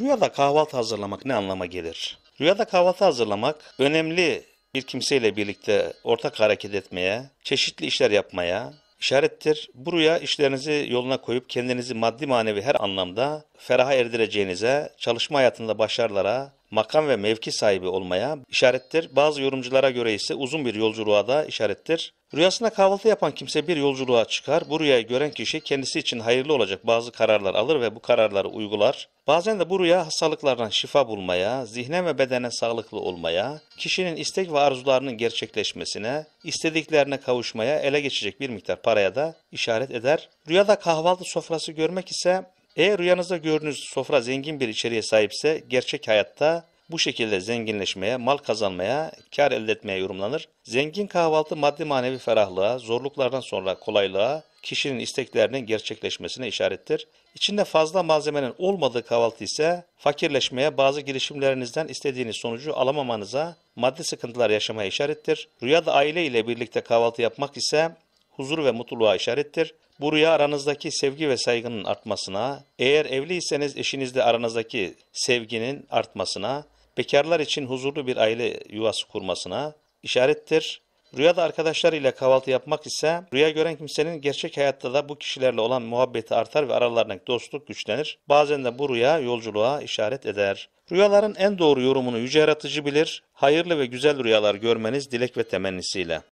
Rüyada kahvaltı hazırlamak ne anlama gelir? Rüyada kahvaltı hazırlamak önemli bir kimseyle birlikte ortak hareket etmeye, çeşitli işler yapmaya, işarettir. Bu rüya işlerinizi yoluna koyup kendinizi maddi manevi her anlamda feraha erdireceğinize, çalışma hayatında başarılara, makam ve mevki sahibi olmaya işarettir. Bazı yorumculara göre ise uzun bir yolculuğa da işarettir. Rüyasında kahvaltı yapan kimse bir yolculuğa çıkar. Bu rüyayı gören kişi kendisi için hayırlı olacak bazı kararlar alır ve bu kararları uygular. Bazen de bu rüya hastalıklardan şifa bulmaya, zihne ve bedene sağlıklı olmaya, kişinin istek ve arzularının gerçekleşmesine, istediklerine kavuşmaya ele geçecek bir miktar paraya da işaret eder. Rüyada kahvaltı sofrası görmek ise eğer rüyanızda gördüğünüz sofra zengin bir içeriğe sahipse gerçek hayatta bu şekilde zenginleşmeye, mal kazanmaya, kar elde etmeye yorumlanır. Zengin kahvaltı maddi manevi ferahlığa, zorluklardan sonra kolaylığa, kişinin isteklerinin gerçekleşmesine işarettir. İçinde fazla malzemenin olmadığı kahvaltı ise fakirleşmeye, bazı girişimlerinizden istediğiniz sonucu alamamanıza, maddi sıkıntılar yaşamaya işarettir. Rüyada aile ile birlikte kahvaltı yapmak ise huzur ve mutluluğa işarettir. Bu rüya aranızdaki sevgi ve saygının artmasına, eğer evliyseniz eşinizle aranızdaki sevginin artmasına, bekarlar için huzurlu bir aile yuvası kurmasına işarettir. Rüyada arkadaşlarıyla kahvaltı yapmak ise rüya gören kimsenin gerçek hayatta da bu kişilerle olan muhabbeti artar ve aralarındaki dostluk güçlenir. Bazen de bu rüya yolculuğa işaret eder. Rüyaların en doğru yorumunu yüce yaratıcı bilir. Hayırlı ve güzel rüyalar görmeniz dilek ve temennisiyle.